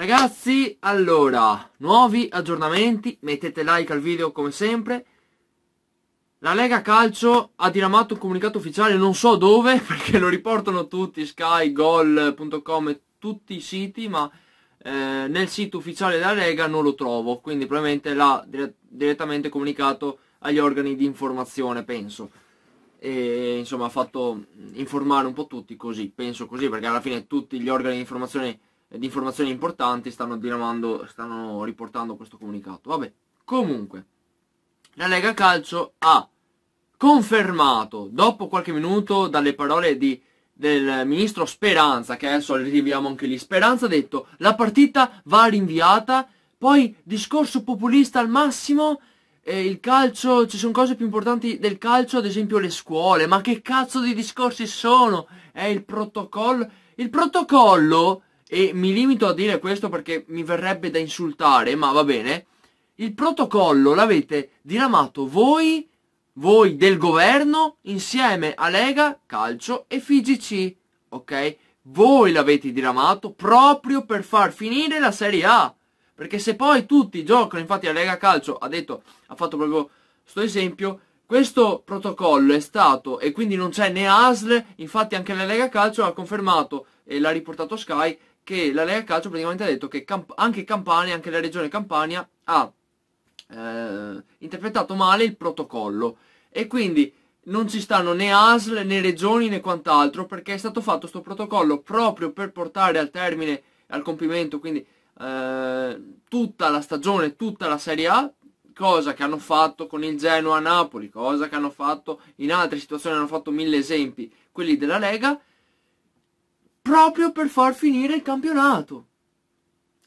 Ragazzi, allora, nuovi aggiornamenti, mettete like al video come sempre. La Lega Calcio ha diramato un comunicato ufficiale, non so dove, perché lo riportano tutti, Sky, Gol.com, tutti i siti, ma eh, nel sito ufficiale della Lega non lo trovo, quindi probabilmente l'ha dire direttamente comunicato agli organi di informazione, penso. E insomma ha fatto informare un po' tutti così, penso così, perché alla fine tutti gli organi di informazione di informazioni importanti stanno diramando, stanno riportando questo comunicato. Vabbè, comunque, la Lega Calcio ha confermato, dopo qualche minuto, dalle parole di, del ministro Speranza, che adesso arriviamo anche lì, Speranza ha detto la partita va rinviata, poi discorso populista al massimo, eh, il calcio, ci sono cose più importanti del calcio, ad esempio le scuole, ma che cazzo di discorsi sono? È eh, il protocollo, il protocollo e mi limito a dire questo perché mi verrebbe da insultare, ma va bene, il protocollo l'avete diramato voi, voi del governo, insieme a Lega, Calcio e FIGC, ok? Voi l'avete diramato proprio per far finire la Serie A, perché se poi tutti giocano, infatti la Lega Calcio ha detto, ha fatto proprio questo esempio, questo protocollo è stato, e quindi non c'è né ASL, infatti anche la Lega Calcio ha confermato, e l'ha riportato Sky, che la Lega Calcio praticamente ha detto che Camp anche Campania, anche la regione Campania ha eh, interpretato male il protocollo e quindi non ci stanno né ASL né regioni né quant'altro perché è stato fatto questo protocollo proprio per portare al termine, al compimento, quindi eh, tutta la stagione, tutta la Serie A, cosa che hanno fatto con il Genoa a Napoli, cosa che hanno fatto in altre situazioni, hanno fatto mille esempi quelli della Lega proprio per far finire il campionato.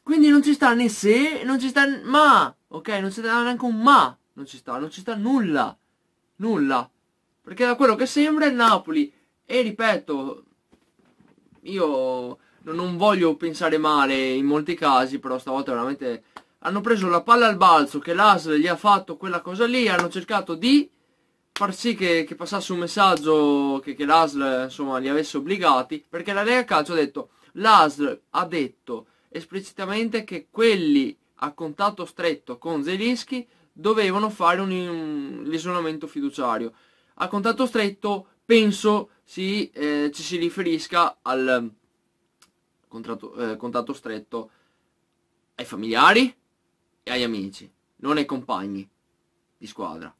Quindi non ci sta né se, non ci sta ma, ok? Non ci sta neanche un ma, non ci sta, non ci sta nulla, nulla. Perché da quello che sembra il Napoli, e ripeto, io non voglio pensare male in molti casi, però stavolta veramente hanno preso la palla al balzo che l'Asle gli ha fatto quella cosa lì, hanno cercato di far sì che, che passasse un messaggio che, che l'ASL insomma li avesse obbligati perché la Lega Calcio ha detto l'ASL ha detto esplicitamente che quelli a contatto stretto con Zelischi dovevano fare un, un, l'isolamento fiduciario a contatto stretto penso si, eh, ci si riferisca al ehm, contratto, eh, contatto stretto ai familiari e agli amici non ai compagni di squadra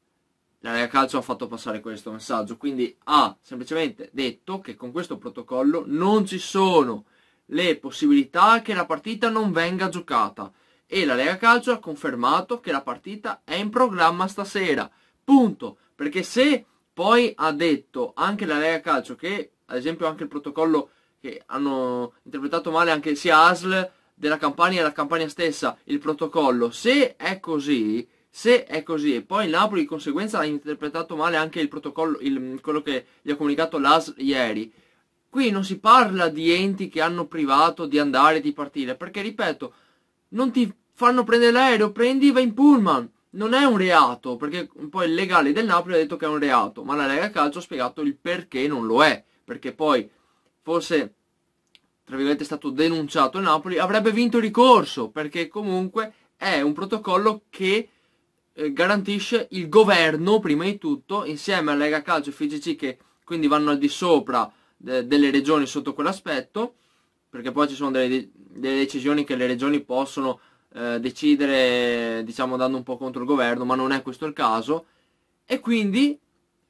la Lega calcio ha fatto passare questo messaggio, quindi ha semplicemente detto che con questo protocollo non ci sono le possibilità che la partita non venga giocata e la Lega Calcio ha confermato che la partita è in programma stasera. Punto. Perché se poi ha detto anche la Lega Calcio che ad esempio anche il protocollo che hanno interpretato male anche sia ASL della Campania e la Campania stessa il protocollo, se è così se è così e poi il Napoli di conseguenza ha interpretato male anche il protocollo, il, quello che gli ha comunicato l'AS ieri, qui non si parla di enti che hanno privato di andare e di partire, perché ripeto, non ti fanno prendere l'aereo, prendi e vai in pullman. Non è un reato, perché poi il legale del Napoli ha detto che è un reato, ma la Lega Calcio ha spiegato il perché non lo è, perché poi fosse tra virgolette stato denunciato il Napoli, avrebbe vinto il ricorso, perché comunque è un protocollo che eh, garantisce il governo prima di tutto insieme a Lega Calcio e FGC che quindi vanno al di sopra de eh, delle regioni sotto quell'aspetto perché poi ci sono delle, de delle decisioni che le regioni possono eh, decidere diciamo dando un po' contro il governo ma non è questo il caso e quindi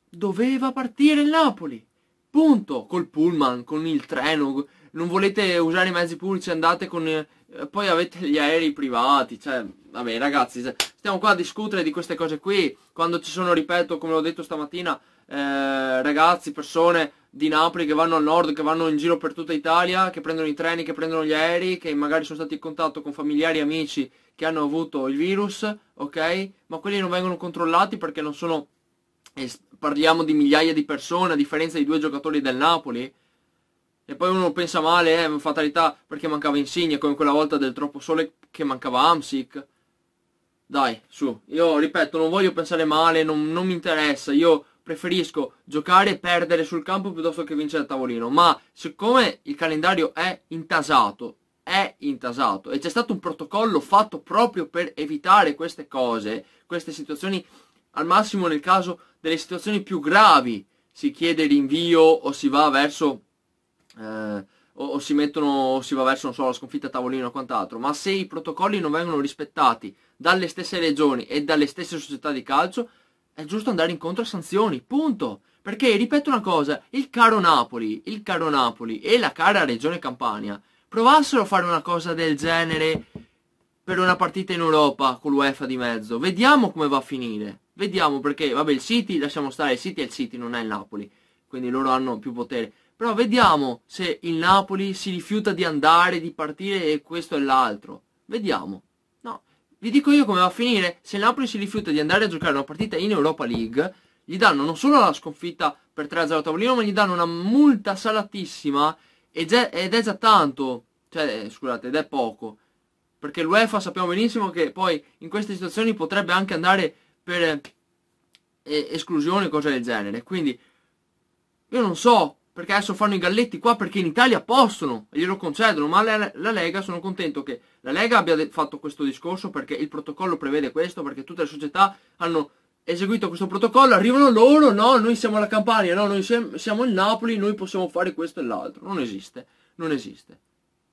doveva partire il Napoli punto col pullman con il treno non volete usare i mezzi pubblici, andate con... Eh, poi avete gli aerei privati, cioè, vabbè ragazzi, stiamo qua a discutere di queste cose qui, quando ci sono, ripeto, come ho detto stamattina, eh, ragazzi, persone di Napoli che vanno al nord, che vanno in giro per tutta Italia, che prendono i treni, che prendono gli aerei, che magari sono stati in contatto con familiari e amici che hanno avuto il virus, ok? Ma quelli non vengono controllati perché non sono... Eh, parliamo di migliaia di persone, a differenza di due giocatori del Napoli, e poi uno pensa male, eh, fatalità, perché mancava Insigne, come quella volta del troppo sole che mancava Amsic. Dai, su, io ripeto, non voglio pensare male, non, non mi interessa, io preferisco giocare e perdere sul campo piuttosto che vincere a tavolino, ma siccome il calendario è intasato, è intasato e c'è stato un protocollo fatto proprio per evitare queste cose, queste situazioni, al massimo nel caso delle situazioni più gravi, si chiede l'invio o si va verso eh, o, o, si mettono o si va verso so, la sconfitta a tavolino o quant'altro, ma se i protocolli non vengono rispettati dalle stesse regioni e dalle stesse società di calcio, è giusto andare incontro a sanzioni, punto. Perché, ripeto una cosa, il caro Napoli, il caro Napoli e la cara regione Campania provassero a fare una cosa del genere per una partita in Europa con l'UEFA di mezzo. Vediamo come va a finire. Vediamo perché, vabbè, il City, lasciamo stare, il City è il City, non è il Napoli. Quindi loro hanno più potere. Però vediamo se il Napoli si rifiuta di andare, di partire e questo e l'altro. Vediamo. No, vi dico io come va a finire. Se il Napoli si rifiuta di andare a giocare una partita in Europa League, gli danno non solo la sconfitta per 3-0 a tavolino, ma gli danno una multa salatissima ed è già tanto. Cioè, eh, scusate, ed è poco. Perché l'UEFA sappiamo benissimo che poi in queste situazioni potrebbe anche andare per eh, esclusione, cose del genere. Quindi, io non so perché adesso fanno i galletti qua perché in Italia possono, glielo concedono, ma la, la, Lega sono contento che la Lega abbia fatto questo discorso perché il protocollo prevede questo, perché tutte le società hanno eseguito questo protocollo, arrivano loro, no, noi siamo la Campania, no, noi siamo il Napoli, noi possiamo fare questo e l'altro, non esiste, non esiste.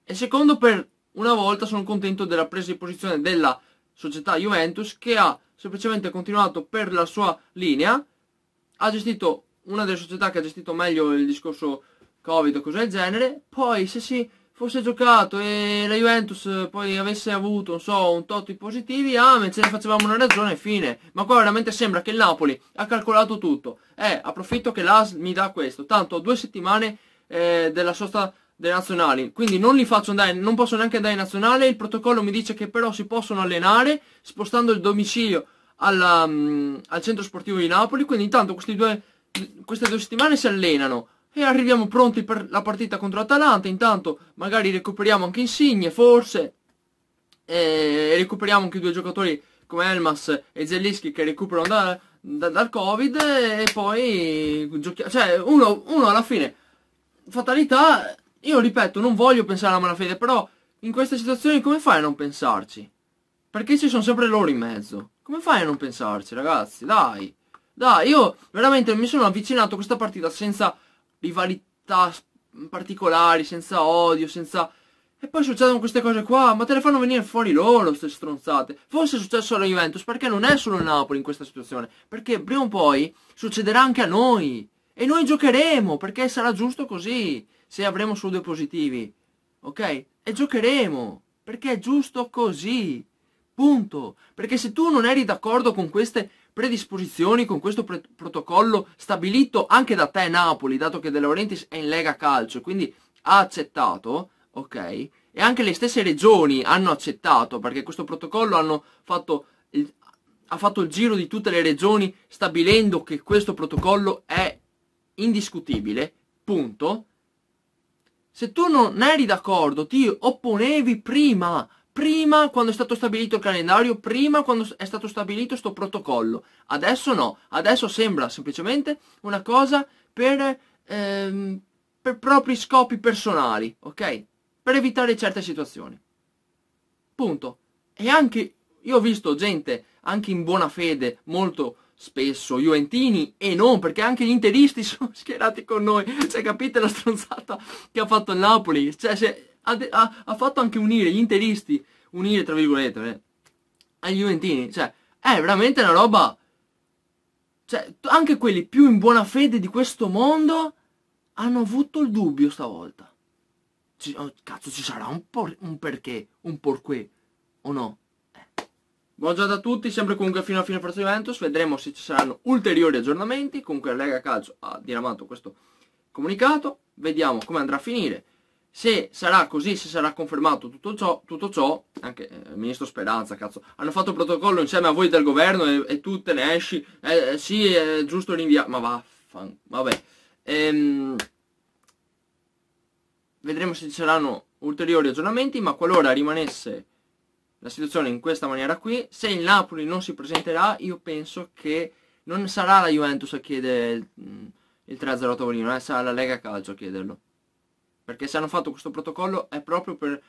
E secondo per una volta sono contento della presa di posizione della società Juventus che ha semplicemente continuato per la sua linea, ha gestito una delle società che ha gestito meglio il discorso Covid o cose del genere, poi se si fosse giocato e la Juventus poi avesse avuto, non so, un tot di positivi, ah, ma ce ne facevamo una ragione fine. Ma qua veramente sembra che il Napoli ha calcolato tutto. Eh, approfitto che l'AS mi dà questo, tanto ho due settimane eh, della sosta dei nazionali, quindi non li faccio andare, non posso neanche andare in nazionale, il protocollo mi dice che però si possono allenare spostando il domicilio alla, um, al centro sportivo di Napoli, quindi intanto questi due queste due settimane si allenano e arriviamo pronti per la partita contro Atalanta, intanto magari recuperiamo anche Insigne, forse, e recuperiamo anche due giocatori come Elmas e Zellischi che recuperano da, da, dal Covid e poi giochiamo, cioè uno, uno alla fine, fatalità, io ripeto, non voglio pensare alla malafede, però in queste situazioni come fai a non pensarci? Perché ci sono sempre loro in mezzo? Come fai a non pensarci, ragazzi? Dai! Dai, io veramente mi sono avvicinato a questa partita senza rivalità particolari, senza odio, senza... E poi succedono queste cose qua, ma te le fanno venire fuori loro, queste stronzate. Forse è successo alla Juventus, perché non è solo il Napoli in questa situazione. Perché prima o poi succederà anche a noi. E noi giocheremo, perché sarà giusto così, se avremo solo due positivi. Ok? E giocheremo, perché è giusto così. Punto. Perché se tu non eri d'accordo con queste predisposizioni con questo pre protocollo stabilito anche da te Napoli, dato che De Laurentiis è in Lega Calcio, quindi ha accettato, ok? E anche le stesse regioni hanno accettato, perché questo protocollo fatto il, ha fatto il giro di tutte le regioni stabilendo che questo protocollo è indiscutibile, punto. Se tu non eri d'accordo, ti opponevi prima prima quando è stato stabilito il calendario, prima quando è stato stabilito questo protocollo. Adesso no, adesso sembra semplicemente una cosa per, ehm, per propri scopi personali, ok? Per evitare certe situazioni. Punto. E anche, io ho visto gente, anche in buona fede, molto spesso Juventini e non perché anche gli interisti sono schierati con noi cioè capite la stronzata che ha fatto il Napoli cioè se, ha, de- ha, ha fatto anche unire gli interisti, unire tra virgolette, eh, agli Juventini. Cioè, è veramente una roba... Cioè, anche quelli più in buona fede di questo mondo hanno avuto il dubbio stavolta. Ci, oh, cazzo, ci sarà un, por- un perché, un porqué, o no? Eh. Buongiorno a tutti, sempre comunque fino a fine Forza Juventus, vedremo se ci saranno ulteriori aggiornamenti, comunque la Lega Calcio ha diramato questo comunicato, vediamo come andrà a finire. Se sarà così, se sarà confermato tutto ciò, tutto ciò anche eh, il ministro Speranza, cazzo, hanno fatto protocollo insieme a voi del governo e, e tu te ne esci, eh, eh sì, è giusto rinviare, ma vaffan, vabbè. Ehm, vedremo se ci saranno ulteriori aggiornamenti, ma qualora rimanesse la situazione in questa maniera qui, se il Napoli non si presenterà, io penso che non sarà la Juventus a chiedere il 3-0 mm, a Torino, eh, sarà la Lega Calcio a chiederlo perché se hanno fatto questo protocollo è proprio per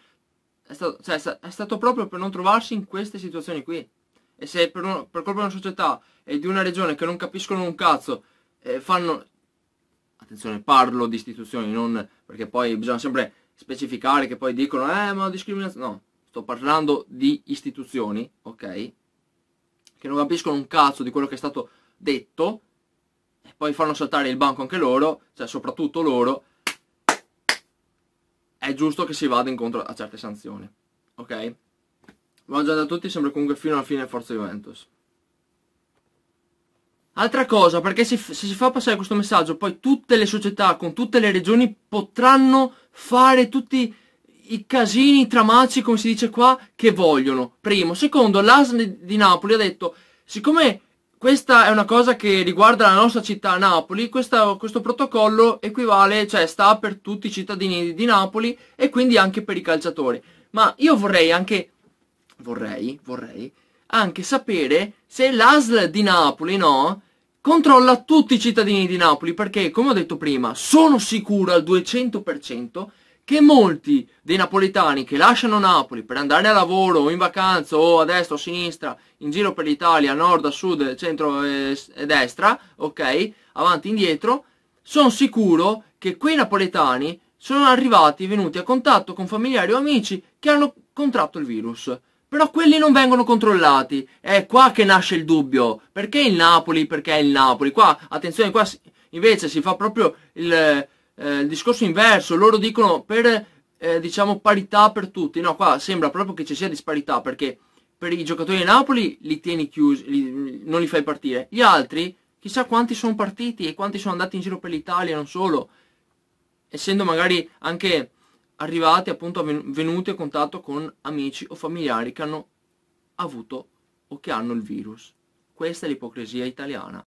è stato, cioè, è stato proprio per non trovarsi in queste situazioni qui e se per, un, per colpa di una società e di una regione che non capiscono un cazzo eh, fanno attenzione parlo di istituzioni non perché poi bisogna sempre specificare che poi dicono eh ma discriminazione no sto parlando di istituzioni ok che non capiscono un cazzo di quello che è stato detto e poi fanno saltare il banco anche loro cioè soprattutto loro è giusto che si vada incontro a certe sanzioni, ok? Ma già da tutti sembra comunque fino alla fine Forza Juventus. Altra cosa, perché se, se, si fa passare questo messaggio, poi tutte le società con tutte le regioni potranno fare tutti i casini, i tramaci, come si dice qua, che vogliono. Primo. Secondo, l'AS di Napoli ha detto, siccome questa è una cosa che riguarda la nostra città Napoli, questa, questo protocollo equivale, cioè sta per tutti i cittadini di Napoli e quindi anche per i calciatori. Ma io vorrei anche, vorrei, vorrei, anche sapere se l'ASL di Napoli, no, controlla tutti i cittadini di Napoli, perché, come ho detto prima, sono sicuro al 200% che molti dei napoletani che lasciano Napoli per andare a lavoro o in vacanza o a destra o a sinistra, in giro per l'Italia, a nord, a sud, centro eh, e, destra, ok, avanti e indietro, sono sicuro che quei napoletani sono arrivati, venuti a contatto con familiari o amici che hanno contratto il virus. Però quelli non vengono controllati. È qua che nasce il dubbio. Perché il Napoli? Perché il Napoli? Qua, attenzione, qua invece si fa proprio il eh, il discorso inverso, loro dicono per eh, diciamo parità per tutti, no qua sembra proprio che ci sia disparità perché per i giocatori di Napoli li tieni chiusi, li, non li fai partire, gli altri chissà quanti sono partiti e quanti sono andati in giro per l'Italia, non solo, essendo magari anche arrivati appunto venuti a contatto con amici o familiari che hanno avuto o che hanno il virus. Questa è l'ipocrisia italiana.